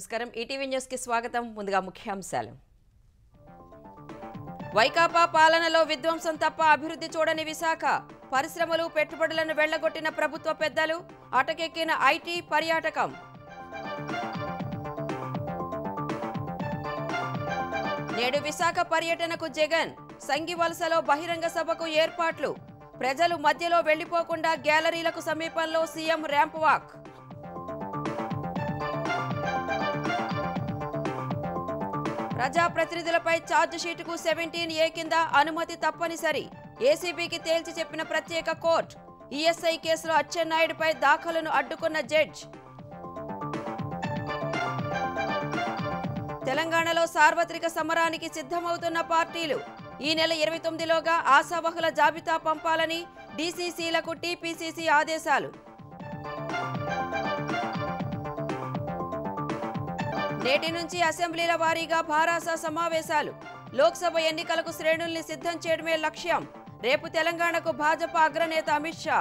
నమస్కారం ఈటీవీ కి స్వాగతం ముందుగా ముఖ్యాంశాలు వైకాపా పాలనలో విధ్వంసం తప్ప అభివృద్ధి చూడని విశాఖ పరిశ్రమలు పెట్టుబడులను వెళ్లగొట్టిన ప్రభుత్వ పెద్దలు అటకెక్కిన ఐటీ పర్యాటకం నేడు విశాఖ పర్యటనకు జగన్ సంగివలసలో బహిరంగ సభకు ఏర్పాట్లు ప్రజలు మధ్యలో వెళ్లిపోకుండా గ్యాలరీలకు సమీపంలో సీఎం ర్యాంప్ వాక్ ప్రజాప్రతినిధులపై కు సెవెంటీన్ ఏ కింద అనుమతి తప్పనిసరి ఏసీబీకి తేల్చి చెప్పిన ప్రత్యేక కోర్టు ఈఎస్ఐ కేసులో అచ్చెన్నాయుడుపై దాఖలను అడ్డుకున్న జడ్జ్ తెలంగాణలో సార్వత్రిక సమరానికి సిద్ధమవుతున్న పార్టీలు ఈ నెల ఇరవై తొమ్మిదిలోగా ఆశావహుల జాబితా పంపాలని డీసీసీలకు టీపీసీసీ ఆదేశాలు నేటి నుంచి అసెంబ్లీల వారీగా భారాస సమావేశాలు లోక్సభ ఎన్నికలకు శ్రేణుల్ని సిద్ధం చేయడమే లక్ష్యం రేపు తెలంగాణకు భాజపా అగ్రనేత అమిత్ షా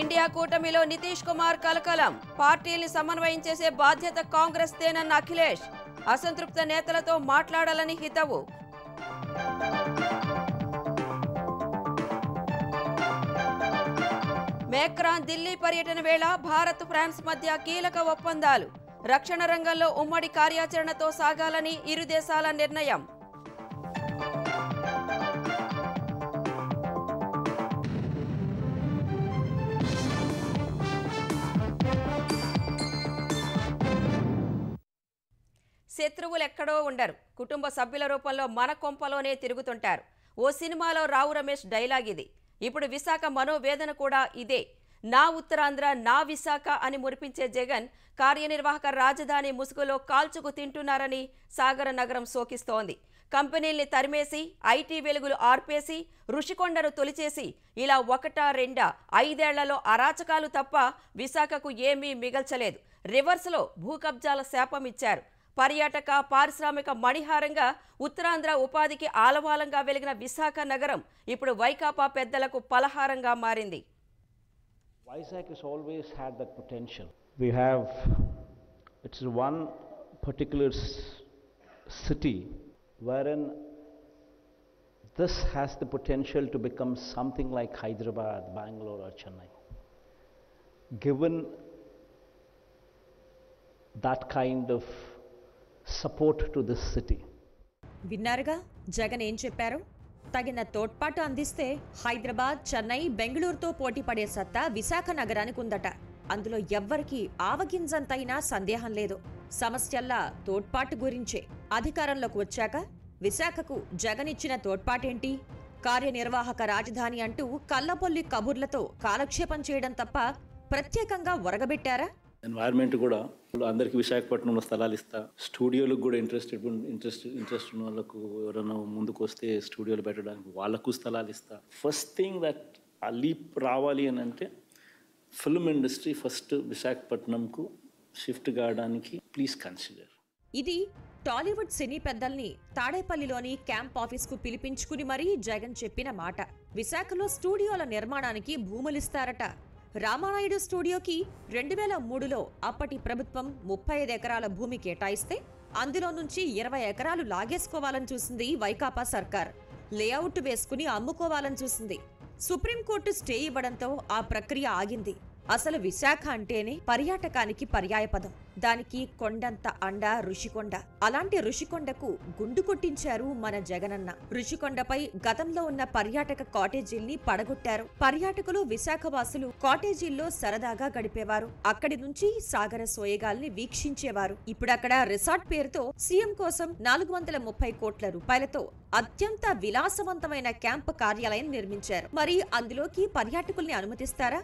ఇండియా కూటమిలో నితీష్ కుమార్ కలకలం పార్టీల్ని సమన్వయం చేసే బాధ్యత కాంగ్రెస్ తేనన్న అఖిలేష్ అసంతృప్త నేతలతో మాట్లాడాలని హితవు మేక్రాన్ ఢిల్లీ పర్యటన వేళ భారత్ ఫ్రాన్స్ మధ్య కీలక ఒప్పందాలు రక్షణ రంగంలో ఉమ్మడి కార్యాచరణతో సాగాలని ఇరు దేశాల నిర్ణయం శత్రువులు ఎక్కడో ఉండరు కుటుంబ సభ్యుల రూపంలో మన కొంపలోనే తిరుగుతుంటారు ఓ సినిమాలో రావు రమేష్ డైలాగ్ ఇది ఇప్పుడు విశాఖ మనోవేదన కూడా ఇదే నా ఉత్తరాంధ్ర నా విశాఖ అని మురిపించే జగన్ కార్యనిర్వాహక రాజధాని ముసుగులో కాల్చుకు తింటున్నారని సాగర నగరం శోకిస్తోంది కంపెనీల్ని తరిమేసి ఐటీ వెలుగులు ఆర్పేసి ఋషికొండను తొలిచేసి ఇలా ఒకటా రెండా ఐదేళ్లలో అరాచకాలు తప్ప విశాఖకు ఏమీ మిగల్చలేదు రివర్స్లో భూకబ్జాల కబ్జాల శాపం ఇచ్చారు పర్యాటక పారిశ్రామిక మణిహారంగా ఉత్తరాంధ్ర ఉపాధికి ఆలవాలంగా వెలిగిన విశాఖ నగరం ఇప్పుడు వైకాపా పెద్దలకు పలహారంగా మారింది this has the potential to become something like Hyderabad, Bangalore, or Chennai. Given that kind of support to this city విన్నారుగా జగన్ ఏం చెప్పారు తగిన తోడ్పాటు అందిస్తే హైదరాబాద్ చెన్నై బెంగళూరుతో పోటీ పడే సత్తా విశాఖ నగరానికి ఉందట అందులో ఎవ్వరికీ ఆవగింజంతైనా సందేహం లేదు సమస్యల్లా తోడ్పాటు గురించే అధికారంలోకి వచ్చాక విశాఖకు జగన్ ఇచ్చిన తోడ్పాటేంటి కార్యనిర్వాహక రాజధాని అంటూ కల్లపొల్లి కబుర్లతో కాలక్షేపం చేయడం తప్ప ప్రత్యేకంగా ఒరగబెట్టారా ఎన్వైర్మెంట్ కూడా అందరికీ విశాఖపట్నంలో స్థలాలు ఇస్తా స్టూడియోలకు కూడా ఇంట్రెస్టెడ్ ఇంట్రెస్ట్ ఇంట్రెస్ట్ ఉన్న వాళ్ళకు ఎవరైనా ముందుకు వస్తే స్టూడియోలు పెట్టడానికి వాళ్ళకు స్థలాలు ఇస్తా ఫస్ట్ థింగ్ దట్ ఆ లీప్ రావాలి అని అంటే ఫిల్మ్ ఇండస్ట్రీ ఫస్ట్ విశాఖపట్నంకు షిఫ్ట్ కావడానికి ప్లీజ్ కన్సిడర్ ఇది టాలీవుడ్ సినీ పెద్దల్ని తాడేపల్లిలోని క్యాంప్ ఆఫీస్కు పిలిపించుకుని మరీ జగన్ చెప్పిన మాట విశాఖలో స్టూడియోల నిర్మాణానికి భూములిస్తారట రామానాయుడు స్టూడియోకి రెండు వేల మూడులో అప్పటి ప్రభుత్వం ముప్పై ఐదు ఎకరాల భూమి కేటాయిస్తే అందులో నుంచి ఇరవై ఎకరాలు లాగేసుకోవాలని చూసింది వైకాపా సర్కార్ లేఅవుట్ వేసుకుని అమ్ముకోవాలని చూసింది సుప్రీంకోర్టు స్టే ఇవ్వడంతో ఆ ప్రక్రియ ఆగింది అసలు విశాఖ అంటేనే పర్యాటకానికి పర్యాయపదం దానికి కొండంత అండ ఋషికొండ అలాంటి ఋషికొండకు గుండు కొట్టించారు మన జగనన్న ఋషికొండపై గతంలో ఉన్న పర్యాటక కాటేజీల్ని పడగొట్టారు పర్యాటకులు విశాఖవాసులు కాటేజీల్లో సరదాగా గడిపేవారు అక్కడి నుంచి సాగర సోయగాల్ని వీక్షించేవారు ఇప్పుడక్కడ రిసార్ట్ పేరుతో సీఎం కోసం నాలుగు వందల ముప్పై కోట్ల రూపాయలతో అత్యంత విలాసవంతమైన క్యాంప్ కార్యాలయం నిర్మించారు మరి అందులోకి పర్యాటకుల్ని అనుమతిస్తారా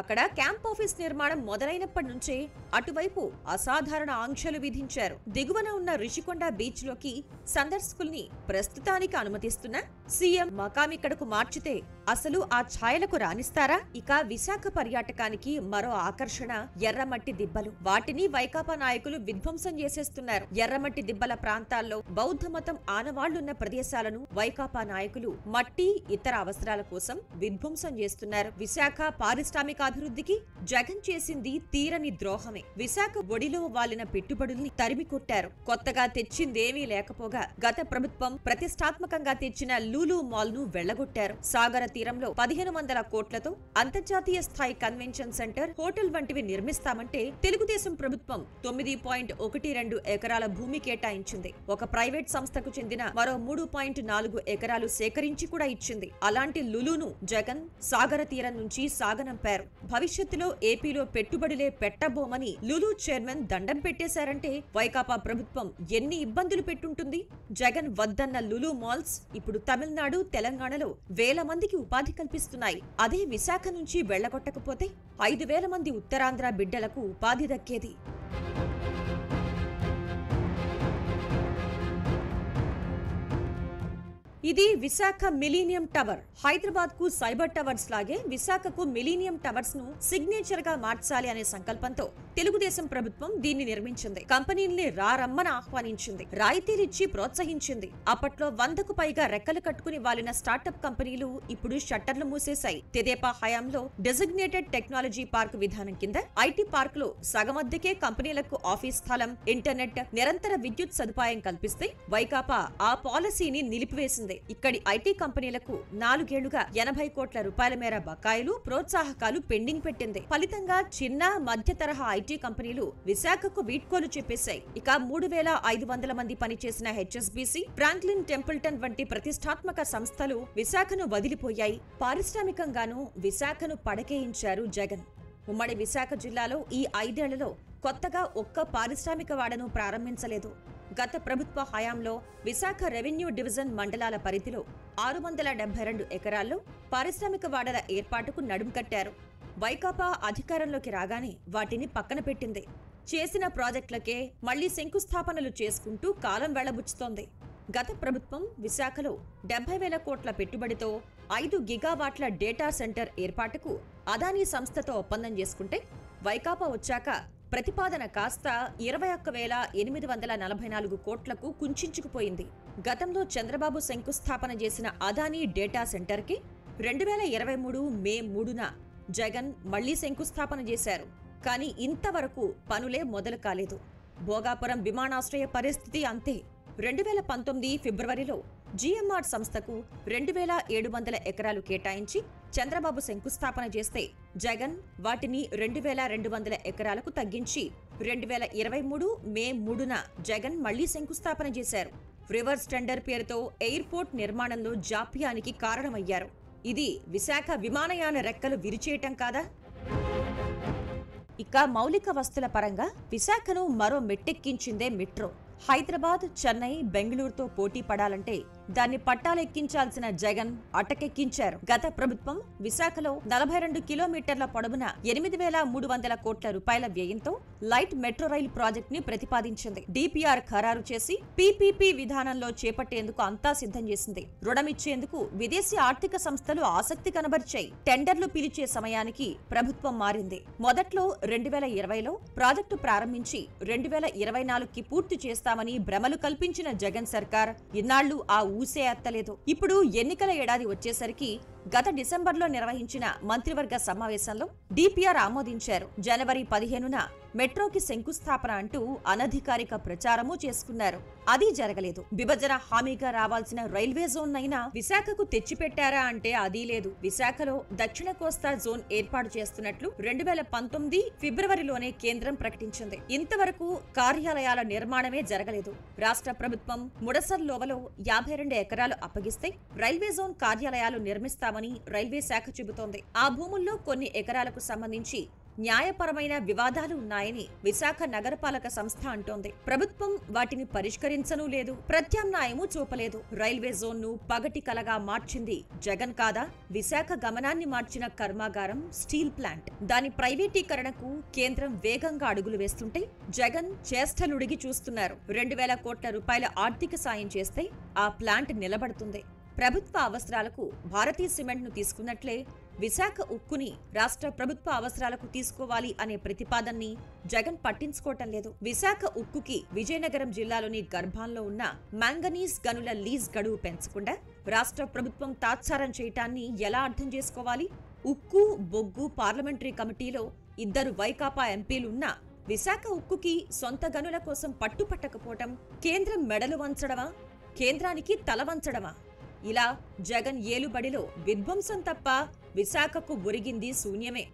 అక్కడ క్యాంప్ ఆఫీస్ నిర్మాణం మొదలైనప్పటి నుంచే అటువైపు అసాధారణ ఆంక్షలు విధించారు దిగువన ఉన్న రిషికొండ బీచ్ లోకి సందర్శకుల్ని ప్రస్తుతానికి అనుమతిస్తున్న సీఎం మకాం ఇక్కడకు మార్చితే అసలు ఆ ఛాయలకు రాణిస్తారా ఇక విశాఖ పర్యాటకానికి మరో ఆకర్షణ ఎర్రమట్టి దిబ్బలు వాటిని వైకాపా నాయకులు విధ్వంసం చేసేస్తున్నారు ఎర్రమట్టి దిబ్బల ప్రాంతాల్లో బౌద్ధ మతం ఆనవాళ్లున్న ప్రదేశాలను వైకాపా నాయకులు మట్టి ఇతర అవసరాల కోసం విధ్వంసం చేస్తున్నారు విశాఖ పారిశ్రామిక అభివృద్ధికి జగన్ చేసింది తీరని ద్రోహమే విశాఖ ఒడిలో వాలిన పెట్టుబడుల్ని తరిమి కొట్టారు కొత్తగా తెచ్చిందేమీ లేకపోగా గత ప్రభుత్వం ప్రతిష్టాత్మకంగా తెచ్చిన లూలు మాల్ ను వెళ్లగొట్టారు సాగర తీరంలో పదిహేను వందల కోట్లతో అంతర్జాతీయ స్థాయి కన్వెన్షన్ సెంటర్ హోటల్ వంటివి నిర్మిస్తామంటే తెలుగుదేశం ప్రభుత్వం తొమ్మిది పాయింట్ ఒకటి రెండు ఎకరాల భూమి కేటాయించింది ఒక ప్రైవేట్ సంస్థకు చెందిన మరో మూడు పాయింట్ నాలుగు ఎకరాలు సేకరించి కూడా ఇచ్చింది అలాంటి లులును జగన్ సాగర తీరం నుంచి సాగనంపారు భవిష్యత్తులో ఏపీలో పెట్టుబడులే పెట్టబోమని లులు చైర్మన్ దండం పెట్టేశారంటే వైకాపా ప్రభుత్వం ఎన్ని ఇబ్బందులు పెట్టుంటుంది జగన్ వద్దన్న లులు మాల్స్ ఇప్పుడు తమిళనాడు తెలంగాణలో వేల మందికి ఉపాధి కల్పిస్తున్నాయి అదే విశాఖ నుంచి వెళ్లగొట్టకపోతే ఐదు వేల మంది ఉత్తరాంధ్ర బిడ్డలకు ఉపాధి దక్కేది ఇది విశాఖ మిలీనియం టవర్ హైదరాబాద్ కు సైబర్ టవర్స్ లాగే విశాఖకు మిలీనియం టవర్స్ ను సిగ్నేచర్ గా మార్చాలి అనే సంకల్పంతో తెలుగుదేశం ప్రభుత్వం దీన్ని నిర్మించింది కంపెనీల్ని రారమ్మని ఆహ్వానించింది రాయితీలిచ్చి ప్రోత్సహించింది అప్పట్లో వందకు పైగా రెక్కలు కట్టుకుని వాలిన స్టార్టప్ కంపెనీలు ఇప్పుడు షట్టర్లు మూసేశాయి తెదేపా హయాంలో డెసిగ్నేటెడ్ టెక్నాలజీ పార్క్ విధానం కింద ఐటీ పార్క్ లో సగమద్దకే కంపెనీలకు ఆఫీస్ స్థలం ఇంటర్నెట్ నిరంతర విద్యుత్ సదుపాయం కల్పిస్తే వైకాపా ఆ పాలసీని నిలిపివేసింది ఇక్కడి ఐటీ కంపెనీలకు నాలుగేళ్లుగా ఎనభై కోట్ల రూపాయల మేర బకాయిలు ప్రోత్సాహకాలు పెండింగ్ పెట్టింది ఫలితంగా చిన్న మధ్య తరహా ఐటీ కంపెనీలు విశాఖకు వీడ్కోలు చెప్పేశాయి ఇక మూడు వేల ఐదు వందల మంది పనిచేసిన హెచ్ఎస్బీసీ ఫ్రాంక్లిన్ టెంపుల్టన్ వంటి ప్రతిష్టాత్మక సంస్థలు విశాఖను వదిలిపోయాయి పారిశ్రామికంగాను విశాఖను పడకేయించారు జగన్ ఉమ్మడి విశాఖ జిల్లాలో ఈ ఐదేళ్లలో కొత్తగా ఒక్క పారిశ్రామిక వాడను ప్రారంభించలేదు గత ప్రభుత్వ హయాంలో విశాఖ రెవెన్యూ డివిజన్ మండలాల పరిధిలో ఆరు వందల డెబ్బై రెండు ఎకరాల్లో పారిశ్రామిక వాడల ఏర్పాటుకు నడుం కట్టారు వైకాపా అధికారంలోకి రాగానే వాటిని పక్కన పెట్టింది చేసిన ప్రాజెక్టులకే మళ్లీ శంకుస్థాపనలు చేసుకుంటూ కాలం వెళ్లబుచ్చుతోంది గత ప్రభుత్వం విశాఖలో డెబ్బై వేల కోట్ల పెట్టుబడితో ఐదు గిగావాట్ల డేటా సెంటర్ ఏర్పాటుకు అదానీ సంస్థతో ఒప్పందం చేసుకుంటే వైకాపా వచ్చాక ప్రతిపాదన కాస్త ఇరవై ఒక్క వేల ఎనిమిది వందల నలభై నాలుగు కోట్లకు కుంచుకుపోయింది గతంలో చంద్రబాబు శంకుస్థాపన చేసిన అదానీ డేటా సెంటర్కి రెండు వేల ఇరవై మూడు మే మూడున జగన్ మళ్లీ శంకుస్థాపన చేశారు కానీ ఇంతవరకు పనులే మొదలు కాలేదు భోగాపురం విమానాశ్రయ పరిస్థితి అంతే రెండు వేల పంతొమ్మిది ఫిబ్రవరిలో జీఎంఆర్ సంస్థకు రెండు వేల ఏడు వందల ఎకరాలు కేటాయించి చంద్రబాబు శంకుస్థాపన చేస్తే జగన్ వాటిని రెండు వేల రెండు వందల ఎకరాలకు తగ్గించి రెండు వేల ఇరవై మూడు మే మూడున జగన్ మళ్లీ శంకుస్థాపన చేశారు రివర్స్ టెండర్ పేరుతో ఎయిర్పోర్ట్ నిర్మాణంలో జాప్యానికి కారణమయ్యారు ఇది విశాఖ విమానయాన రెక్కలు విరిచేయటం కాదా ఇక మౌలిక వస్తుల పరంగా విశాఖను మరో మెట్టెక్కించిందే మెట్రో హైదరాబాద్ చెన్నై బెంగళూరుతో పోటీ పడాలంటే దాన్ని పట్టాలెక్కించాల్సిన జగన్ అటకెక్కించారు గత ప్రభుత్వం విశాఖలో నలభై రెండు కిలోమీటర్ల పొడవున ఎనిమిది వేల మూడు వందల కోట్ల రూపాయల వ్యయంతో లైట్ మెట్రో రైల్ ప్రాజెక్ట్ ని ప్రతిపాదించింది డిపిఆర్ ఖరారు చేసి పీపీపీ విధానంలో చేపట్టేందుకు అంతా సిద్ధం చేసింది రుణమిచ్చేందుకు విదేశీ ఆర్థిక సంస్థలు ఆసక్తి కనబరిచాయి టెండర్లు పిలిచే సమయానికి ప్రభుత్వం మారింది మొదట్లో రెండు వేల ఇరవైలో ప్రాజెక్టు ప్రారంభించి రెండు వేల ఇరవై నాలుగుకి పూర్తి చేస్తామని భ్రమలు కల్పించిన జగన్ సర్కార్ ఇన్నాళ్లు ఆ ఊసే అత్తలేదు ఇప్పుడు ఎన్నికల ఏడాది వచ్చేసరికి గత డిసెంబర్లో నిర్వహించిన మంత్రివర్గ సమావేశంలో డిపిఆర్ ఆమోదించారు జనవరి పదిహేనున మెట్రోకి శంకుస్థాపన అంటూ అనధికారిక ప్రచారము చేసుకున్నారు అది జరగలేదు విభజన హామీగా రావాల్సిన రైల్వే జోన్ అయినా విశాఖకు తెచ్చిపెట్టారా అంటే అదీ లేదు విశాఖలో దక్షిణ కోస్తా జోన్ ఏర్పాటు చేస్తున్నట్లు రెండు వేల పంతొమ్మిది ఫిబ్రవరిలోనే కేంద్రం ప్రకటించింది ఇంతవరకు కార్యాలయాల నిర్మాణమే జరగలేదు రాష్ట్ర ప్రభుత్వం లోవలో యాభై రెండు ఎకరాలు అప్పగిస్తే రైల్వే జోన్ కార్యాలయాలు నిర్మిస్తా చేస్తామని రైల్వే శాఖ చెబుతోంది ఆ భూముల్లో కొన్ని ఎకరాలకు సంబంధించి న్యాయపరమైన వివాదాలు ఉన్నాయని విశాఖ నగరపాలక సంస్థ అంటోంది ప్రభుత్వం వాటిని పరిష్కరించనూ లేదు ప్రత్యామ్నాయము చూపలేదు రైల్వే జోన్ ను పగటి కలగా మార్చింది జగన్ కాదా విశాఖ గమనాన్ని మార్చిన కర్మాగారం స్టీల్ ప్లాంట్ దాని ప్రైవేటీకరణకు కేంద్రం వేగంగా అడుగులు వేస్తుంటే జగన్ చేష్టలుడిగి చూస్తున్నారు రెండు వేల కోట్ల రూపాయల ఆర్థిక సాయం చేస్తే ఆ ప్లాంట్ నిలబడుతుంది ప్రభుత్వ అవసరాలకు సిమెంట్ సిమెంట్ను తీసుకున్నట్లే విశాఖ ఉక్కుని రాష్ట్ర ప్రభుత్వ అవసరాలకు తీసుకోవాలి అనే ప్రతిపాదనని జగన్ పట్టించుకోవటం లేదు విశాఖ ఉక్కుకి విజయనగరం జిల్లాలోని గర్భాల్లో ఉన్న మాంగనీస్ గనుల లీజ్ గడువు పెంచకుండా రాష్ట్ర ప్రభుత్వం తాత్సారం చేయటాన్ని ఎలా అర్థం చేసుకోవాలి ఉక్కు బొగ్గు పార్లమెంటరీ కమిటీలో ఇద్దరు వైకాపా ఎంపీలున్నా విశాఖ ఉక్కుకి సొంత గనుల కోసం పట్టుపట్టకపోవటం కేంద్రం మెడలు వంచడమా కేంద్రానికి తల వంచడమా ఇలా జగన్ ఏలుబడిలో విధ్వంసం తప్ప విశాఖకు ఒరిగింది శూన్యమే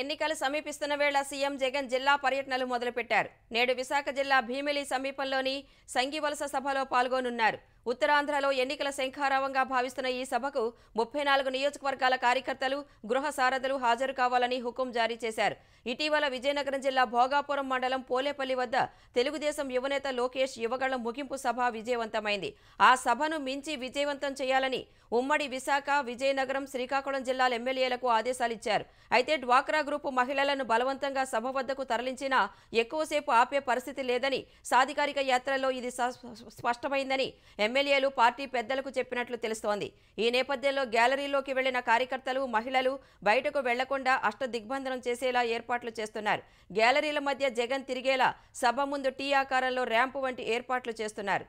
ఎన్నికలు సమీపిస్తున్న వేళ సీఎం జగన్ జిల్లా పర్యటనలు మొదలుపెట్టారు నేడు విశాఖ జిల్లా భీమిలి సమీపంలోని సంగివలస సభలో పాల్గొనున్నారు ఉత్తరాంధ్రలో ఎన్నికల శంఖారావంగా భావిస్తున్న ఈ సభకు ముప్పై నాలుగు నియోజకవర్గాల కార్యకర్తలు గృహ సారథులు హాజరు కావాలని హుకుం జారీ చేశారు ఇటీవల విజయనగరం జిల్లా భోగాపురం మండలం పోలేపల్లి వద్ద తెలుగుదేశం యువనేత లోకేష్ యువగళం ముగింపు సభ విజయవంతమైంది ఆ సభను మించి విజయవంతం చేయాలని ఉమ్మడి విశాఖ విజయనగరం శ్రీకాకుళం జిల్లాల ఎమ్మెల్యేలకు ఆదేశాలిచ్చారు అయితే డ్వాక్రా గ్రూపు మహిళలను బలవంతంగా సభ వద్దకు తరలించినా ఎక్కువసేపు ఆపే పరిస్థితి లేదని సాధికారిక యాత్రలో ఇది స్పష్టమైందని ఎమ్మెల్యేలు పార్టీ పెద్దలకు చెప్పినట్లు తెలుస్తోంది ఈ నేపథ్యంలో గ్యాలరీలోకి వెళ్లిన కార్యకర్తలు మహిళలు బయటకు వెళ్లకుండా అష్ట దిగ్బంధనం చేసేలా ఏర్పాట్లు చేస్తున్నారు గ్యాలరీల మధ్య జగన్ తిరిగేలా సభ ముందు టీ ఆకారంలో ర్యాంపు వంటి ఏర్పాట్లు చేస్తున్నారు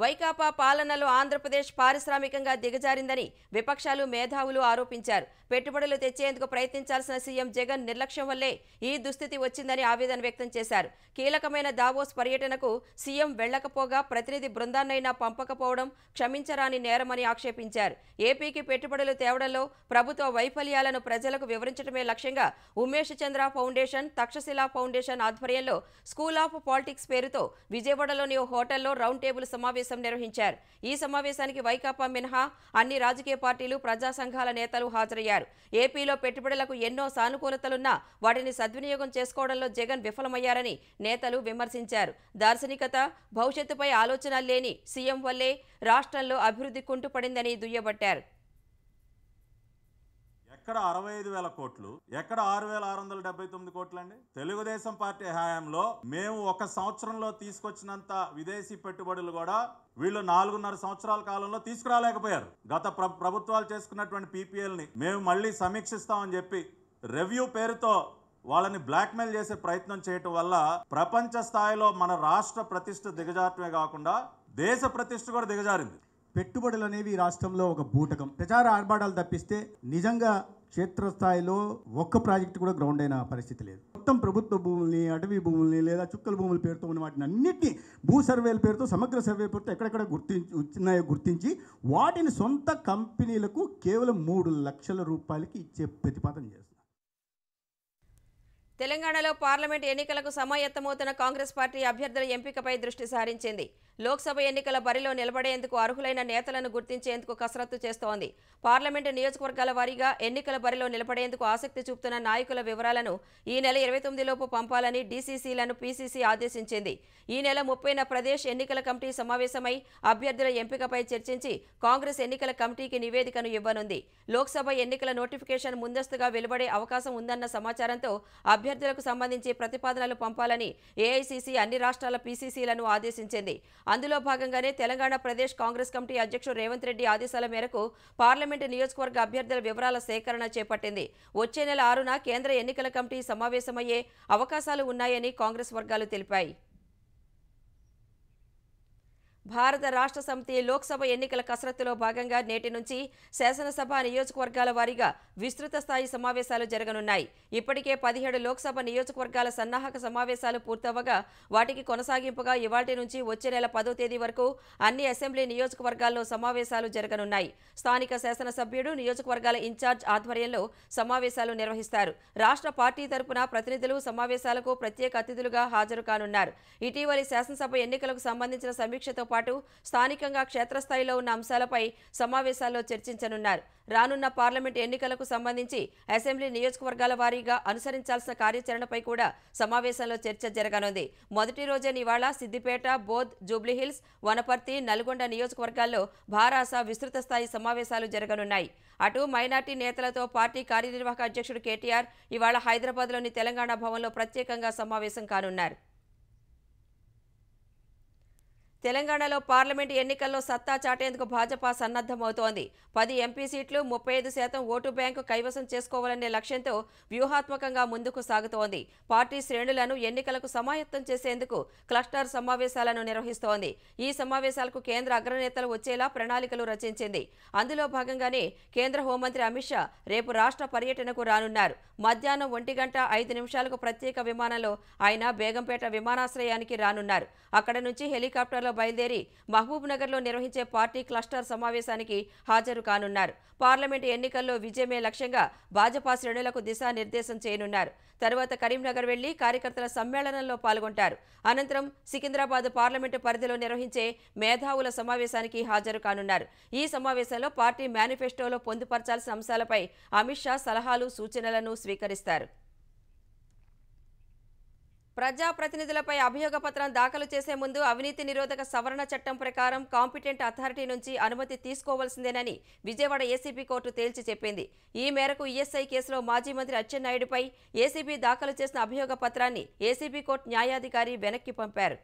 వైకాపా పాలనలో ఆంధ్రప్రదేశ్ పారిశ్రామికంగా దిగజారిందని విపక్షాలు మేధావులు ఆరోపించారు పెట్టుబడులు తెచ్చేందుకు ప్రయత్నించాల్సిన సీఎం జగన్ నిర్లక్ష్యం వల్లే ఈ దుస్థితి వచ్చిందని ఆవేదన వ్యక్తం చేశారు కీలకమైన దావోస్ పర్యటనకు సీఎం వెళ్లకపోగా ప్రతినిధి బృందాన్నైనా పంపకపోవడం క్షమించరాని నేరమని ఆక్షేపించారు ఏపీకి పెట్టుబడులు తేవడంలో ప్రభుత్వ వైఫల్యాలను ప్రజలకు వివరించడమే లక్ష్యంగా ఉమేష్ చంద్ర ఫౌండేషన్ తక్షశిల ఫౌండేషన్ ఆధ్వర్యంలో స్కూల్ ఆఫ్ పాలిటిక్స్ పేరుతో విజయవాడలోని ఓ హోటల్లో రౌండ్ టేబుల్ సమావేశం సమావేశం నిర్వహించారు ఈ సమావేశానికి వైకాపా మినహా అన్ని రాజకీయ పార్టీలు ప్రజా సంఘాల నేతలు హాజరయ్యారు ఏపీలో పెట్టుబడులకు ఎన్నో సానుకూలతలున్నా వాటిని సద్వినియోగం చేసుకోవడంలో జగన్ విఫలమయ్యారని నేతలు విమర్శించారు దార్శనికత భవిష్యత్తుపై ఆలోచన లేని సీఎం వల్లే రాష్ట్రంలో అభివృద్ధి కుంటుపడిందని దుయ్యబట్టారు ఎక్కడ అరవై ఐదు వేల కోట్లు ఎక్కడ ఆరు వేల ఆరు వందల డెబ్బై తొమ్మిది కోట్లు అండి తెలుగుదేశం పార్టీ హయాంలో మేము ఒక సంవత్సరంలో తీసుకొచ్చినంత విదేశీ పెట్టుబడులు కూడా వీళ్ళు నాలుగున్నర సంవత్సరాల కాలంలో తీసుకురాలేకపోయారు గత ప్రభుత్వాలు చేసుకున్నటువంటి పీపీఎల్ని మేము మళ్ళీ సమీక్షిస్తామని చెప్పి రెవ్యూ పేరుతో వాళ్ళని బ్లాక్మెయిల్ చేసే ప్రయత్నం చేయటం వల్ల ప్రపంచ స్థాయిలో మన రాష్ట్ర ప్రతిష్ట దిగజారటమే కాకుండా దేశ ప్రతిష్ట కూడా దిగజారింది పెట్టుబడులు అనేవి రాష్ట్రంలో ఒక బూటకం ప్రచార ఆర్భాటాలు తప్పిస్తే నిజంగా క్షేత్రస్థాయిలో ఒక్క ప్రాజెక్టు కూడా గ్రౌండ్ అయిన పరిస్థితి లేదు మొత్తం ప్రభుత్వ భూముల్ని అటవీ భూముల్ని లేదా చుక్కల భూముల పేరుతో ఉన్న వాటిని అన్నింటినీ భూ సర్వేల పేరుతో సమగ్ర సర్వే పేరుతో ఎక్కడెక్కడ గుర్తించి వచ్చినాయో గుర్తించి వాటిని సొంత కంపెనీలకు కేవలం మూడు లక్షల రూపాయలకి ఇచ్చే ప్రతిపాదన చేస్తుంది తెలంగాణలో పార్లమెంట్ ఎన్నికలకు సమాయత్తమవుతున్న కాంగ్రెస్ పార్టీ అభ్యర్థుల ఎంపికపై దృష్టి సారించింది లోక్సభ ఎన్నికల బరిలో నిలబడేందుకు అర్హులైన నేతలను గుర్తించేందుకు కసరత్తు చేస్తోంది పార్లమెంటు నియోజకవర్గాల వారీగా ఎన్నికల బరిలో నిలబడేందుకు ఆసక్తి చూపుతున్న నాయకుల వివరాలను ఈ నెల ఇరవై తొమ్మిదిలోపు పంపాలని డీసీసీలను పీసీసీ ఆదేశించింది ఈ నెల ముప్పైన ప్రదేశ్ ఎన్నికల కమిటీ సమావేశమై అభ్యర్థుల ఎంపికపై చర్చించి కాంగ్రెస్ ఎన్నికల కమిటీకి నివేదికను ఇవ్వనుంది లోక్సభ ఎన్నికల నోటిఫికేషన్ ముందస్తుగా వెలువడే అవకాశం ఉందన్న సమాచారంతో అభ్యర్థులకు సంబంధించి ప్రతిపాదనలు పంపాలని ఏఐసీసీ అన్ని రాష్ట్రాల పీసీసీలను ఆదేశించింది అందులో భాగంగానే తెలంగాణ ప్రదేశ్ కాంగ్రెస్ కమిటీ అధ్యక్షుడు రేవంత్ రెడ్డి ఆదేశాల మేరకు పార్లమెంటు నియోజకవర్గ అభ్యర్థుల వివరాల సేకరణ చేపట్టింది వచ్చే నెల ఆరున కేంద్ర ఎన్నికల కమిటీ సమావేశమయ్యే అవకాశాలు ఉన్నాయని కాంగ్రెస్ వర్గాలు తెలిపాయి భారత రాష్ట్ర సమితి లోక్సభ ఎన్నికల కసరత్తులో భాగంగా నేటి నుంచి శాసనసభ నియోజకవర్గాల వారీగా విస్తృత స్థాయి సమావేశాలు జరగనున్నాయి ఇప్పటికే పదిహేడు లోక్సభ నియోజకవర్గాల సన్నాహక సమావేశాలు పూర్తవగా వాటికి కొనసాగింపుగా ఇవాటి నుంచి వచ్చే నెల పదో తేదీ వరకు అన్ని అసెంబ్లీ నియోజకవర్గాల్లో సమావేశాలు జరగనున్నాయి స్థానిక శాసనసభ్యుడు నియోజకవర్గాల ఇన్ఛార్జ్ ఆధ్వర్యంలో సమావేశాలు నిర్వహిస్తారు రాష్ట్ర పార్టీ తరపున ప్రతినిధులు సమావేశాలకు ప్రత్యేక అతిథులుగా హాజరు కానున్నారు ఇటీవలి శాసనసభ ఎన్నికలకు సంబంధించిన సమీక్షతో పాటు స్థానికంగా క్షేత్రస్థాయిలో ఉన్న అంశాలపై సమావేశాల్లో చర్చించనున్నారు రానున్న పార్లమెంట్ ఎన్నికలకు సంబంధించి అసెంబ్లీ నియోజకవర్గాల వారీగా అనుసరించాల్సిన కార్యాచరణపై కూడా సమావేశంలో చర్చ జరగనుంది మొదటి రోజే ఇవాళ సిద్దిపేట బోధ్ జూబ్లీహిల్స్ వనపర్తి నల్గొండ నియోజకవర్గాల్లో భారాస విస్తృత స్థాయి సమావేశాలు జరగనున్నాయి అటు మైనార్టీ నేతలతో పార్టీ కార్యనిర్వాహక అధ్యక్షుడు కేటీఆర్ ఇవాళ హైదరాబాద్లోని తెలంగాణ భవన్లో ప్రత్యేకంగా సమావేశం కానున్నారు తెలంగాణలో పార్లమెంటు ఎన్నికల్లో సత్తా చాటేందుకు భాజపా సన్నద్ధమవుతోంది పది ఎంపీ సీట్లు ముప్పై ఐదు శాతం ఓటు బ్యాంకు కైవసం చేసుకోవాలనే లక్ష్యంతో వ్యూహాత్మకంగా ముందుకు సాగుతోంది పార్టీ శ్రేణులను ఎన్నికలకు సమాయత్తం చేసేందుకు క్లస్టర్ సమావేశాలను నిర్వహిస్తోంది ఈ సమావేశాలకు కేంద్ర అగ్రనేతలు వచ్చేలా ప్రణాళికలు రచించింది అందులో భాగంగానే కేంద్ర హోంమంత్రి అమిత్ షా రేపు రాష్ట్ర పర్యటనకు రానున్నారు మధ్యాహ్నం ఒంటి గంట ఐదు నిమిషాలకు ప్రత్యేక విమానంలో ఆయన బేగంపేట విమానాశ్రయానికి రానున్నారు అక్కడ నుంచి హెలికాప్టర్లో బయలుదేరి మహబూబ్నగర్లో నిర్వహించే పార్టీ క్లస్టర్ సమావేశానికి హాజరు కానున్నారు పార్లమెంటు ఎన్నికల్లో విజయమే లక్ష్యంగా భాజపా శ్రేణులకు దిశానిర్దేశం చేయనున్నారు తర్వాత కరీంనగర్ వెళ్లి కార్యకర్తల సమ్మేళనంలో పాల్గొంటారు అనంతరం సికింద్రాబాద్ పార్లమెంటు పరిధిలో నిర్వహించే మేధావుల సమావేశానికి హాజరు కానున్నారు ఈ సమావేశంలో పార్టీ మేనిఫెస్టోలో పొందుపరచాల్సిన అంశాలపై అమిత్ షా సలహాలు సూచనలను స్వీకరిస్తారు ప్రజాప్రతినిధులపై అభియోగ పత్రం దాఖలు చేసే ముందు అవినీతి నిరోధక సవరణ చట్టం ప్రకారం కాంపిటెంట్ అథారిటీ నుంచి అనుమతి తీసుకోవాల్సిందేనని విజయవాడ ఏసీబీ కోర్టు తేల్చి చెప్పింది ఈ మేరకు ఈఎస్ఐ కేసులో మాజీ మంత్రి అచ్చెన్నాయుడిపై ఏసీబీ దాఖలు చేసిన అభియోగ పత్రాన్ని ఏసీబీ కోర్టు న్యాయాధికారి వెనక్కి పంపారు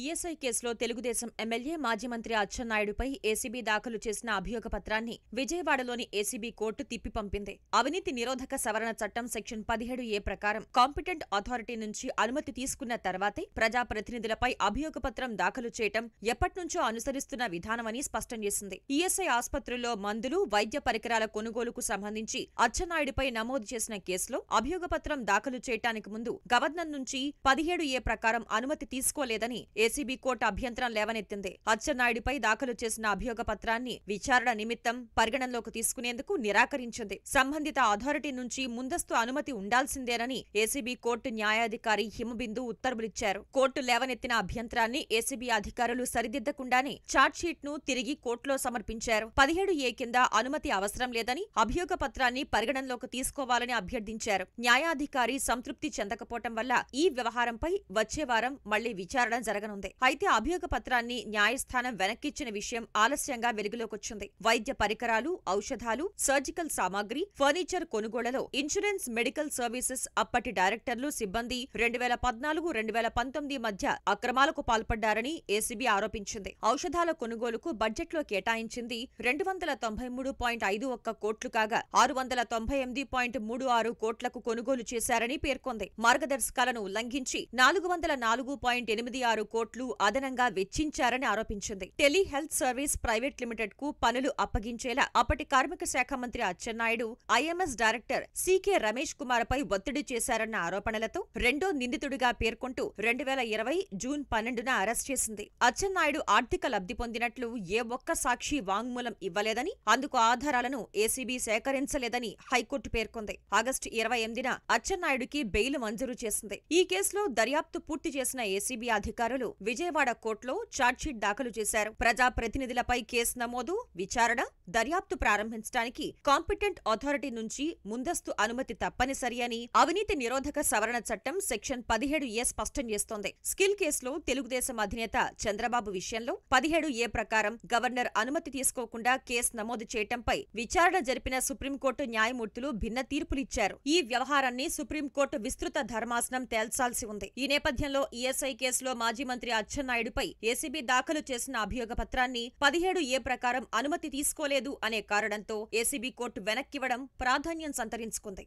ఈఎస్ఐ కేసులో తెలుగుదేశం ఎమ్మెల్యే మాజీ మంత్రి అచ్చెన్నాయుడుపై ఏసీబీ దాఖలు చేసిన అభియోగ పత్రాన్ని విజయవాడలోని ఏసీబీ కోర్టు తిప్పి పంపింది అవినీతి నిరోధక సవరణ చట్టం సెక్షన్ పదిహేడు ఏ ప్రకారం కాంపిటెంట్ అథారిటీ నుంచి అనుమతి తీసుకున్న తర్వాతే ప్రజాప్రతినిధులపై అభియోగ పత్రం దాఖలు చేయటం ఎప్పటినుంచో అనుసరిస్తున్న విధానమని స్పష్టం చేసింది ఈఎస్ఐ ఆసుపత్రుల్లో మందులు వైద్య పరికరాల కొనుగోలుకు సంబంధించి అచ్చెన్నాయుడుపై నమోదు చేసిన కేసులో అభియోగ పత్రం దాఖలు చేయటానికి ముందు గవర్నర్ నుంచి పదిహేడు ఏ ప్రకారం అనుమతి తీసుకోలేదని ఏసీబీ కోర్టు అభ్యంతరం లేవనెత్తింది అచ్చెన్నాయుడిపై దాఖలు చేసిన అభియోగ పత్రాన్ని విచారణ నిమిత్తం పరిగణనలోకి తీసుకునేందుకు నిరాకరించింది సంబంధిత అథారిటీ నుంచి ముందస్తు అనుమతి ఉండాల్సిందేనని ఏసీబీ కోర్టు న్యాయాధికారి హిమబిందు ఉత్తర్వులిచ్చారు కోర్టు లేవనెత్తిన అభ్యంతరాన్ని ఏసీబీ అధికారులు సరిదిద్దకుండానే షీట్ ను తిరిగి కోర్టులో సమర్పించారు పదిహేడు ఏ కింద అనుమతి అవసరం లేదని అభియోగ పత్రాన్ని పరిగణనలోకి తీసుకోవాలని అభ్యర్థించారు న్యాయాధికారి సంతృప్తి చెందకపోవటం వల్ల ఈ వ్యవహారంపై వచ్చే వారం మళ్లీ విచారణ జరగనుంది జరగనుంది అయితే అభియోగ పత్రాన్ని న్యాయస్థానం వెనక్కిచ్చిన విషయం ఆలస్యంగా వెలుగులోకొచ్చింది వైద్య పరికరాలు ఔషధాలు సర్జికల్ సామాగ్రి ఫర్నిచర్ కొనుగోళ్లలో ఇన్సూరెన్స్ మెడికల్ సర్వీసెస్ అప్పటి డైరెక్టర్లు సిబ్బంది రెండు వేల పద్నాలుగు రెండు వేల పంతొమ్మిది మధ్య అక్రమాలకు పాల్పడ్డారని ఏసీబీ ఆరోపించింది ఔషధాల కొనుగోలుకు బడ్జెట్లో కేటాయించింది రెండు వందల తొంభై మూడు పాయింట్ ఐదు ఒక్క కోట్లు కాగా ఆరు వందల తొంభై ఎనిమిది పాయింట్ మూడు ఆరు కోట్లకు కొనుగోలు చేశారని పేర్కొంది మార్గదర్శకాలను ఉల్లంఘించి నాలుగు వందల నాలుగు పాయింట్ ఎనిమిది ఆరు కోట్లు అదనంగా వెచ్చించారని ఆరోపించింది టెలిహెల్త్ సర్వీస్ ప్రైవేట్ లిమిటెడ్ కు పనులు అప్పగించేలా అప్పటి కార్మిక శాఖ మంత్రి Atchannaidu IMS director C K Ramesh Kumar పై ఒత్తిడి చేశారన్న ఆరోపణలతో రెండో నిందితుడిగా పేర్కొంటూ రెండు వేల ఇరవై జూన్ పన్నెండున అరెస్ట్ చేసింది అచ్చెన్నాయుడు ఆర్థిక లబ్ధి పొందినట్లు ఏ ఒక్క సాక్షి వాంగ్మూలం ఇవ్వలేదని అందుకు ఆధారాలను ఏసీబీ సేకరించలేదని హైకోర్టు పేర్కొంది ఆగస్టు ఇరవై ఎనిమిదిన అచ్చెన్నాయుడికి బెయిల్ మంజూరు చేసింది ఈ కేసులో దర్యాప్తు పూర్తి చేసిన ఏసీబీ అధికారులు విజయవాడ కోర్టులో ఛార్జ్షీట్ దాఖలు చేశారు ప్రజాప్రతినిధులపై కేసు నమోదు విచారణ దర్యాప్తు ప్రారంభించడానికి కాంపిటెంట్ అథారిటీ నుంచి ముందస్తు అనుమతి తప్పనిసరి అని అవినీతి నిరోధక సవరణ చట్టం సెక్షన్ పదిహేడు ఏ స్పష్టం చేస్తోంది స్కిల్ కేసులో తెలుగుదేశం అధినేత చంద్రబాబు విషయంలో పదిహేడు ఏ ప్రకారం గవర్నర్ అనుమతి తీసుకోకుండా కేసు నమోదు చేయటంపై విచారణ జరిపిన సుప్రీంకోర్టు న్యాయమూర్తులు భిన్న తీర్పులిచ్చారు ఈ వ్యవహారాన్ని సుప్రీంకోర్టు విస్తృత ధర్మాసనం తేల్చాల్సి ఉంది ఈ నేపథ్యంలో ఈఎస్ఐ కేసులో మాజీ మంత్రి మంత్రి అచ్చెన్నాయుడుపై ఏసీబీ దాఖలు చేసిన అభియోగ పత్రాన్ని పదిహేడు ఏ ప్రకారం అనుమతి తీసుకోలేదు అనే కారణంతో ఏసీబీ కోర్టు వెనక్కివ్వడం ప్రాధాన్యం సంతరించుకుంది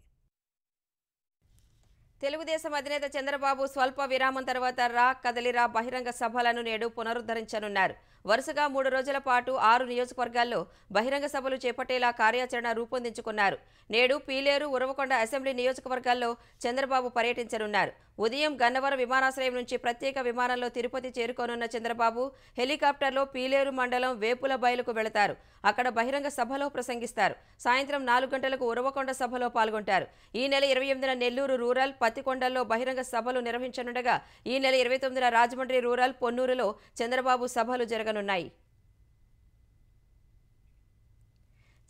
తెలుగుదేశం అధినేత చంద్రబాబు స్వల్ప విరామం తర్వాత రా కదలిరా బహిరంగ సభలను నేడు పునరుద్ధరించనున్నారు వరుసగా మూడు రోజుల పాటు ఆరు నియోజకవర్గాల్లో బహిరంగ సభలు చేపట్టేలా కార్యాచరణ రూపొందించుకున్నారు నేడు పీలేరు ఉరవకొండ అసెంబ్లీ నియోజకవర్గాల్లో చంద్రబాబు పర్యటించనున్నారు ఉదయం గన్నవరం విమానాశ్రయం నుంచి ప్రత్యేక విమానంలో తిరుపతి చేరుకోనున్న చంద్రబాబు హెలికాప్టర్లో పీలేరు మండలం వేపుల బయలుకు వెళతారు అక్కడ బహిరంగ సభలో ప్రసంగిస్తారు సాయంత్రం నాలుగు గంటలకు ఉరవకొండ సభలో పాల్గొంటారు ఈ నెల ఇరవై ఎనిమిదిన నెల్లూరు రూరల్ పత్తికొండల్లో బహిరంగ సభలు నిర్వహించనుండగా ఈ నెల ఇరవై తొమ్మిదిన రాజమండ్రి రూరల్ పొన్నూరులో చంద్రబాబు సభలు జరగనున్నాయి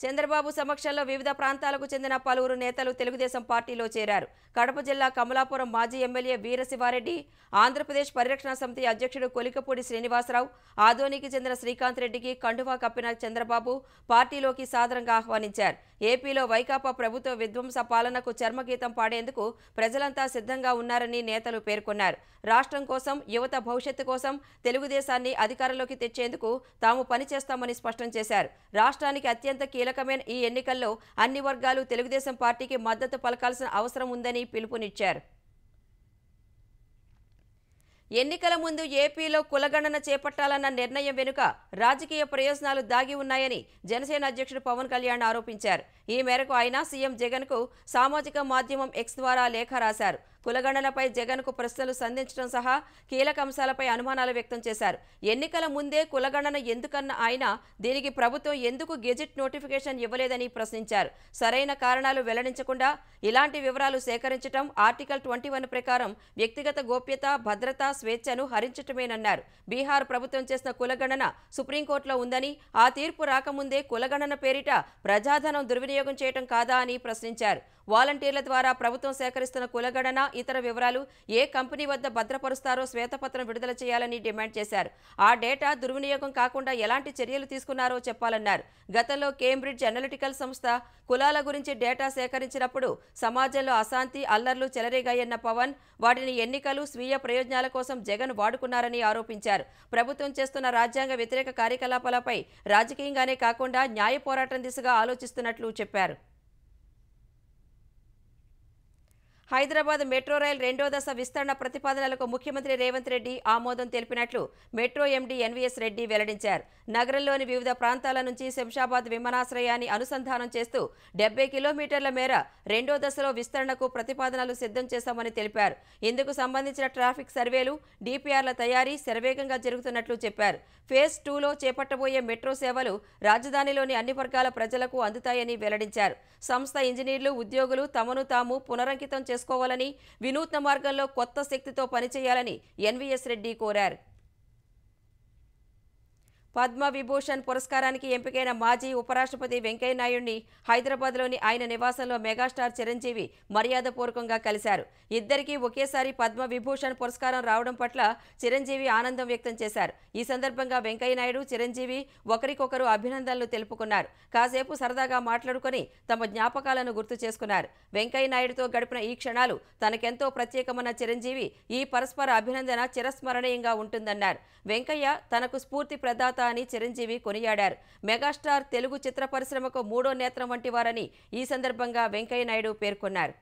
చంద్రబాబు సమక్షంలో వివిధ ప్రాంతాలకు చెందిన పలువురు నేతలు తెలుగుదేశం పార్టీలో చేరారు కడప జిల్లా కమలాపురం మాజీ ఎమ్మెల్యే వీరశివారెడ్డి ఆంధ్రప్రదేశ్ పరిరక్షణ సమితి అధ్యక్షుడు కొలికపూడి శ్రీనివాసరావు ఆధోనికి చెందిన శ్రీకాంత్ రెడ్డికి కండువా కప్పిన చంద్రబాబు పార్టీలోకి సాదరంగా ఆహ్వానించారు ఏపీలో వైకాపా ప్రభుత్వ విధ్వంస పాలనకు చర్మగీతం పాడేందుకు ప్రజలంతా సిద్ధంగా ఉన్నారని నేతలు పేర్కొన్నారు రాష్ట్రం కోసం యువత భవిష్యత్తు కోసం తెలుగుదేశాన్ని అధికారంలోకి తెచ్చేందుకు తాము పనిచేస్తామని స్పష్టం చేశారు రాష్ట్రానికి అత్యంత కీలక కీలకమైన ఈ ఎన్నికల్లో అన్ని వర్గాలు తెలుగుదేశం పార్టీకి మద్దతు పలకాల్సిన అవసరం ఉందని పిలుపునిచ్చారు ఎన్నికల ముందు ఏపీలో కులగణన చేపట్టాలన్న నిర్ణయం వెనుక రాజకీయ ప్రయోజనాలు దాగి ఉన్నాయని జనసేన అధ్యక్షుడు పవన్ కళ్యాణ్ ఆరోపించారు ఈ మేరకు ఆయన సీఎం జగన్కు సామాజిక మాధ్యమం ఎక్స్ ద్వారా లేఖ రాశారు కులగణనపై జగన్కు ప్రశ్నలు సంధించడం సహా కీలక అంశాలపై అనుమానాలు వ్యక్తం చేశారు ఎన్నికల ముందే కులగణన ఎందుకన్న ఆయన దీనికి ప్రభుత్వం ఎందుకు గెజిట్ నోటిఫికేషన్ ఇవ్వలేదని ప్రశ్నించారు సరైన కారణాలు వెల్లడించకుండా ఇలాంటి వివరాలు సేకరించడం ఆర్టికల్ ట్వంటీ వన్ ప్రకారం వ్యక్తిగత గోప్యత భద్రత స్వేచ్ఛను హరించటమేనన్నారు బీహార్ ప్రభుత్వం చేసిన కులగణన సుప్రీంకోర్టులో ఉందని ఆ తీర్పు రాకముందే కులగణన పేరిట ప్రజాధనం దుర్వినియోగం చేయటం కాదా అని ప్రశ్నించారు వాలంటీర్ల ద్వారా ప్రభుత్వం సేకరిస్తున్న కులగణన ఇతర వివరాలు ఏ కంపెనీ వద్ద భద్రపరుస్తారో శ్వేతపత్రం విడుదల చేయాలని డిమాండ్ చేశారు ఆ డేటా దుర్వినియోగం కాకుండా ఎలాంటి చర్యలు తీసుకున్నారో చెప్పాలన్నారు గతంలో కేంబ్రిడ్జ్ అనలిటికల్ సంస్థ కులాల గురించి డేటా సేకరించినప్పుడు సమాజంలో అశాంతి అల్లర్లు చెలరేగాయన్న పవన్ వాటిని ఎన్నికలు స్వీయ ప్రయోజనాల కోసం జగన్ వాడుకున్నారని ఆరోపించారు ప్రభుత్వం చేస్తున్న రాజ్యాంగ వ్యతిరేక కార్యకలాపాలపై రాజకీయంగానే కాకుండా న్యాయ పోరాటం దిశగా ఆలోచిస్తున్నట్లు చెప్పారు హైదరాబాద్ మెట్రో రైల్ రెండో దశ విస్తరణ ప్రతిపాదనలకు ముఖ్యమంత్రి రేవంత్ రెడ్డి ఆమోదం తెలిపినట్లు మెట్రో ఎండీ ఎన్వీఎస్ రెడ్డి వెల్లడించారు నగరంలోని వివిధ ప్రాంతాల నుంచి శంషాబాద్ విమానాశ్రయాన్ని అనుసంధానం చేస్తూ డెబ్బై కిలోమీటర్ల మేర రెండో దశలో విస్తరణకు ప్రతిపాదనలు సిద్ధం చేశామని తెలిపారు ఇందుకు సంబంధించిన ట్రాఫిక్ సర్వేలు డిపిఆర్ల తయారీ శరవేగంగా జరుగుతున్నట్లు చెప్పారు ఫేజ్ టూలో చేపట్టబోయే మెట్రో సేవలు రాజధానిలోని అన్ని వర్గాల ప్రజలకు అందుతాయని వెల్లడించారు సంస్థ ఇంజనీర్లు ఉద్యోగులు తమను తాము పునరంకితం చేసుకు చేసుకోవాలని వినూత్న మార్గంలో కొత్త శక్తితో పనిచేయాలని ఎన్వీఎస్ రెడ్డి కోరారు పద్మ విభూషణ్ పురస్కారానికి ఎంపికైన మాజీ ఉపరాష్ట్రపతి వెంకయ్యనాయుడిని హైదరాబాద్లోని ఆయన నివాసంలో మెగాస్టార్ చిరంజీవి మర్యాదపూర్వకంగా కలిశారు ఇద్దరికీ ఒకేసారి పద్మ విభూషణ్ పురస్కారం రావడం పట్ల చిరంజీవి ఆనందం వ్యక్తం చేశారు ఈ సందర్భంగా వెంకయ్యనాయుడు చిరంజీవి ఒకరికొకరు అభినందనలు తెలుపుకున్నారు కాసేపు సరదాగా మాట్లాడుకుని తమ జ్ఞాపకాలను గుర్తు చేసుకున్నారు వెంకయ్యనాయుడుతో గడిపిన ఈ క్షణాలు తనకెంతో ప్రత్యేకమన్న చిరంజీవి ఈ పరస్పర అభినందన చిరస్మరణీయంగా ఉంటుందన్నారు వెంకయ్య తనకు స్ఫూర్తి ప్రదాత అని చిరంజీవి కొనియాడారు మెగాస్టార్ తెలుగు చిత్ర పరిశ్రమకు మూడో నేత్రం వంటివారని ఈ సందర్భంగా వెంకయ్యనాయుడు పేర్కొన్నారు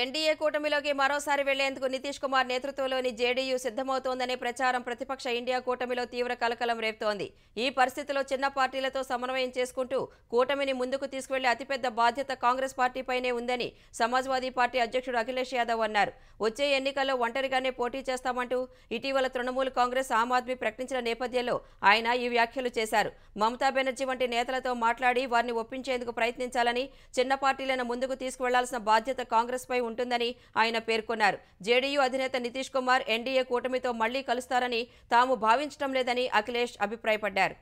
ఎన్డీఏ కూటమిలోకి మరోసారి వెళ్లేందుకు నితీష్ కుమార్ నేతృత్వంలోని జేడీయూ సిద్ధమవుతోందనే ప్రచారం ప్రతిపక్ష ఇండియా కూటమిలో తీవ్ర కలకలం రేపుతోంది ఈ పరిస్థితిలో చిన్న పార్టీలతో సమన్వయం చేసుకుంటూ కూటమిని ముందుకు తీసుకువెళ్లే అతిపెద్ద బాధ్యత కాంగ్రెస్ పార్టీపైనే ఉందని సమాజ్వాదీ పార్టీ అధ్యక్షుడు అఖిలేష్ యాదవ్ అన్నారు వచ్చే ఎన్నికల్లో ఒంటరిగానే పోటీ చేస్తామంటూ ఇటీవల తృణమూల్ కాంగ్రెస్ ఆమ్ ఆద్మీ ప్రకటించిన నేపథ్యంలో ఆయన ఈ వ్యాఖ్యలు చేశారు మమతా బెనర్జీ వంటి నేతలతో మాట్లాడి వారిని ఒప్పించేందుకు ప్రయత్నించాలని చిన్న పార్టీలను ముందుకు తీసుకువెళ్లాల్సిన బాధ్యత కాంగ్రెస్పై పై ఉంటుందని ఆయన పేర్కొన్నారు జేడీయూ అధినేత నితీష్ కుమార్ ఎన్డీఏ కూటమితో మళ్లీ కలుస్తారని తాము భావించడం లేదని అఖిలేష్ అభిప్రాయపడ్డారు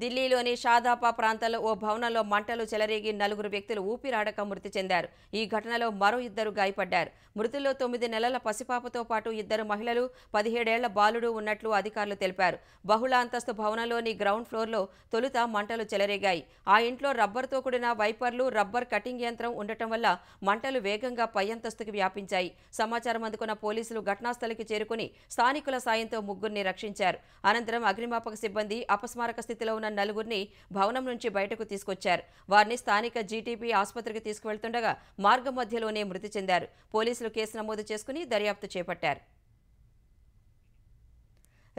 ఢిల్లీలోని షాదాపా ప్రాంతంలో ఓ భవనంలో మంటలు చెలరేగి నలుగురు వ్యక్తులు ఊపిరాడక మృతి చెందారు ఈ ఘటనలో మరో ఇద్దరు గాయపడ్డారు మృతుల్లో తొమ్మిది నెలల పసిపాపతో పాటు ఇద్దరు మహిళలు పదిహేడేళ్ల బాలుడు ఉన్నట్లు అధికారులు తెలిపారు బహుళ అంతస్తు భవనంలోని గ్రౌండ్ ఫ్లోర్లో తొలుత మంటలు చెలరేగాయి ఆ ఇంట్లో రబ్బర్తో కూడిన వైపర్లు రబ్బర్ కటింగ్ యంత్రం ఉండటం వల్ల మంటలు వేగంగా పై అంతస్తుకి వ్యాపించాయి సమాచారం అందుకున్న పోలీసులు ఘటనాస్థలికి చేరుకుని స్థానికుల సాయంతో ముగ్గురిని రక్షించారు అనంతరం అగ్నిమాపక సిబ్బంది అపస్మారక స్థితిలో ఉన్న నలుగురిని భవనం నుంచి బయటకు తీసుకొచ్చారు వారిని స్థానిక జీటీపీ ఆసుపత్రికి తీసుకువెళ్తుండగా మార్గం మధ్యలోనే మృతి చెందారు పోలీసులు కేసు నమోదు చేసుకుని దర్యాప్తు చేపట్టారు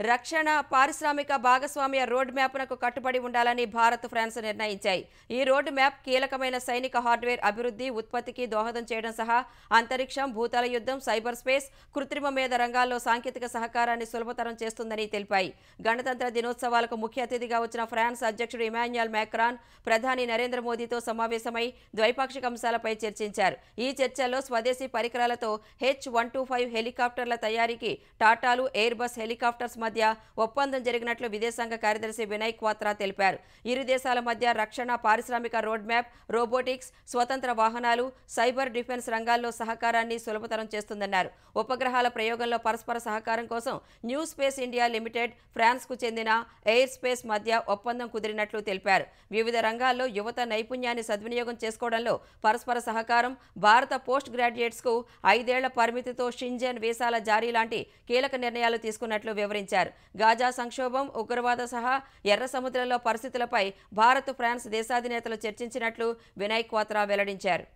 రక్షణ పారిశ్రామిక భాగస్వామ్య రోడ్ మ్యాప్నకు కట్టుబడి ఉండాలని భారత్ ఫ్రాన్స్ నిర్ణయించాయి ఈ రోడ్ మ్యాప్ కీలకమైన సైనిక హార్డ్వేర్ అభివృద్ధి ఉత్పత్తికి దోహదం చేయడం సహా అంతరిక్షం భూతల యుద్ధం సైబర్ స్పేస్ కృత్రిమ మేధ రంగాల్లో సాంకేతిక సహకారాన్ని సులభతరం చేస్తుందని తెలిపాయి గణతంత్ర దినోత్సవాలకు ముఖ్య అతిథిగా వచ్చిన ఫ్రాన్స్ అధ్యక్షుడు ఇమాన్యుయల్ మ్యాక్రాన్ ప్రధాని నరేంద్ర మోదీతో సమావేశమై ద్వైపాక్షిక అంశాలపై చర్చించారు ఈ చర్చల్లో స్వదేశీ పరికరాలతో హెచ్ వన్ టూ ఫైవ్ హెలికాప్టర్ల తయారీకి టాటాలు ఎయిర్ బస్ హెలికాప్టర్స్ మధ్య ఒప్పందం జరిగినట్లు విదేశాంగ కార్యదర్శి వినయ్ క్వాత్రా తెలిపారు ఇరు దేశాల మధ్య రక్షణ పారిశ్రామిక రోడ్ మ్యాప్ రోబోటిక్స్ స్వతంత్ర వాహనాలు సైబర్ డిఫెన్స్ రంగాల్లో సహకారాన్ని సులభతరం చేస్తుందన్నారు ఉపగ్రహాల ప్రయోగంలో పరస్పర సహకారం కోసం న్యూ స్పేస్ ఇండియా లిమిటెడ్ ఫ్రాన్స్కు చెందిన ఎయిర్ స్పేస్ మధ్య ఒప్పందం కుదిరినట్లు తెలిపారు వివిధ రంగాల్లో యువత నైపుణ్యాన్ని సద్వినియోగం చేసుకోవడంలో పరస్పర సహకారం భారత పోస్ట్ గ్రాడ్యుయేట్స్కు ఐదేళ్ల పరిమితితో షింజన్ వీసాల జారీ లాంటి కీలక నిర్ణయాలు తీసుకున్నట్లు వివరించారు చేశారు గాజా సంక్షోభం ఉగ్రవాద సహా ఎర్ర సముద్రంలో పరిస్థితులపై భారత్ ఫ్రాన్స్ దేశాధినేతలు చర్చించినట్లు వినయ్ కోత్రా వెల్లడించారు